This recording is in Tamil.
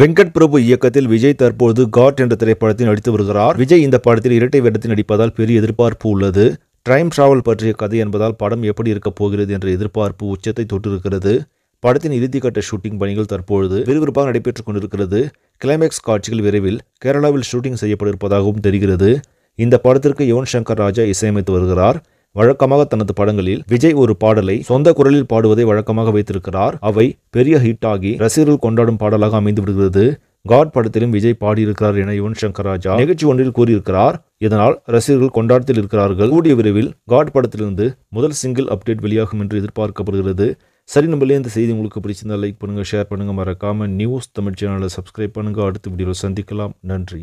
வெங்கட் பிரபு இயக்கத்தில் விஜய் தற்போது காட் என்ற திரைப்படத்தில் நடித்து வருகிறார் விஜய் இந்த படத்தில் இரட்டை வேடத்தில் நடிப்பதால் பெரிய எதிர்பார்ப்பு உள்ளது டைம் டிராவல் பற்றிய கதை என்பதால் படம் எப்படி இருக்கப் போகிறது என்ற எதிர்பார்ப்பு உச்சத்தை தொட்டிருக்கிறது படத்தின் இறுதிக்கட்ட ஷூட்டிங் பணிகள் தற்பொழுது விறுவிறுப்பாக நடைபெற்றுக் கொண்டிருக்கிறது கிளைமேக்ஸ் காட்சிகள் விரைவில் கேரளாவில் ஷூட்டிங் செய்யப்பட இருப்பதாகவும் தெரிகிறது இந்த படத்திற்கு யுவன் சங்கர் ராஜா இசையமைத்து வருகிறார் வழக்கமாக தனது படங்களில் விஜய் ஒரு பாடலை சொந்த குரலில் பாடுவதை வழக்கமாக வைத்திருக்கிறார் அவை பெரிய ஆகி ரசிகர்கள் கொண்டாடும் பாடலாக அமைந்து விடுகிறது காட் படத்திலும் விஜய் பாடியிருக்கிறார் என யுவன் சங்கர் ராஜா நிகழ்ச்சி ஒன்றில் கூறியிருக்கிறார் இதனால் ரசிகர்கள் கொண்டாட்டத்தில் இருக்கிறார்கள் கூடிய விரைவில் காட் படத்திலிருந்து முதல் சிங்கிள் அப்டேட் வெளியாகும் என்று எதிர்பார்க்கப்படுகிறது சரி நம்மளே இந்த செய்தி உங்களுக்கு பிடிச்சிருந்தால் லைக் பண்ணுங்கள் ஷேர் பண்ணுங்கள் மறக்காமல் நியூஸ் தமிழ் சேனலை சப்ஸ்கிரைப் பண்ணுங்கள் அடுத்த வீடியோவில் சந்திக்கலாம் நன்றி